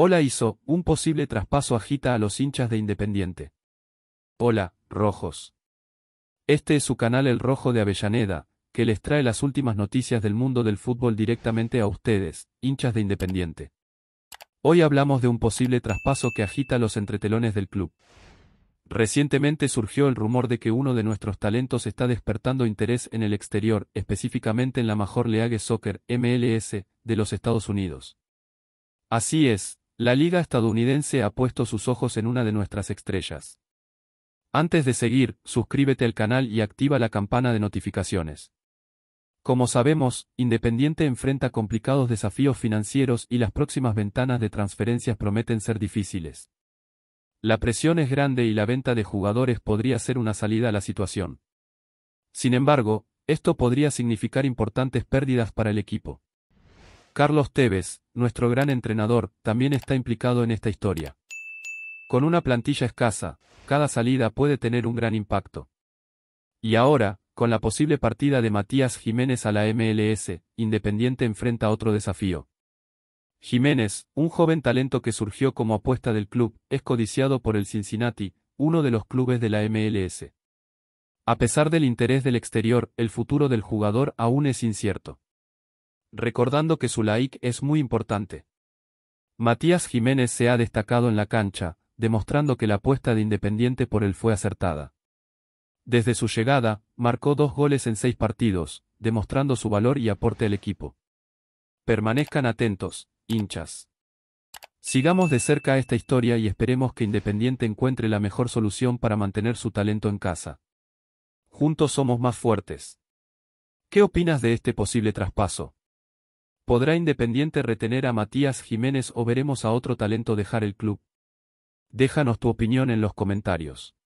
Hola hizo, un posible traspaso agita a los hinchas de Independiente. Hola, Rojos. Este es su canal El Rojo de Avellaneda, que les trae las últimas noticias del mundo del fútbol directamente a ustedes, hinchas de Independiente. Hoy hablamos de un posible traspaso que agita los entretelones del club. Recientemente surgió el rumor de que uno de nuestros talentos está despertando interés en el exterior, específicamente en la Major League Soccer MLS de los Estados Unidos. Así es, la liga estadounidense ha puesto sus ojos en una de nuestras estrellas. Antes de seguir, suscríbete al canal y activa la campana de notificaciones. Como sabemos, Independiente enfrenta complicados desafíos financieros y las próximas ventanas de transferencias prometen ser difíciles. La presión es grande y la venta de jugadores podría ser una salida a la situación. Sin embargo, esto podría significar importantes pérdidas para el equipo. Carlos Tevez, nuestro gran entrenador, también está implicado en esta historia. Con una plantilla escasa, cada salida puede tener un gran impacto. Y ahora, con la posible partida de Matías Jiménez a la MLS, Independiente enfrenta otro desafío. Jiménez, un joven talento que surgió como apuesta del club, es codiciado por el Cincinnati, uno de los clubes de la MLS. A pesar del interés del exterior, el futuro del jugador aún es incierto recordando que su like es muy importante. Matías Jiménez se ha destacado en la cancha, demostrando que la apuesta de Independiente por él fue acertada. Desde su llegada, marcó dos goles en seis partidos, demostrando su valor y aporte al equipo. Permanezcan atentos, hinchas. Sigamos de cerca esta historia y esperemos que Independiente encuentre la mejor solución para mantener su talento en casa. Juntos somos más fuertes. ¿Qué opinas de este posible traspaso? ¿Podrá Independiente retener a Matías Jiménez o veremos a otro talento dejar el club? Déjanos tu opinión en los comentarios.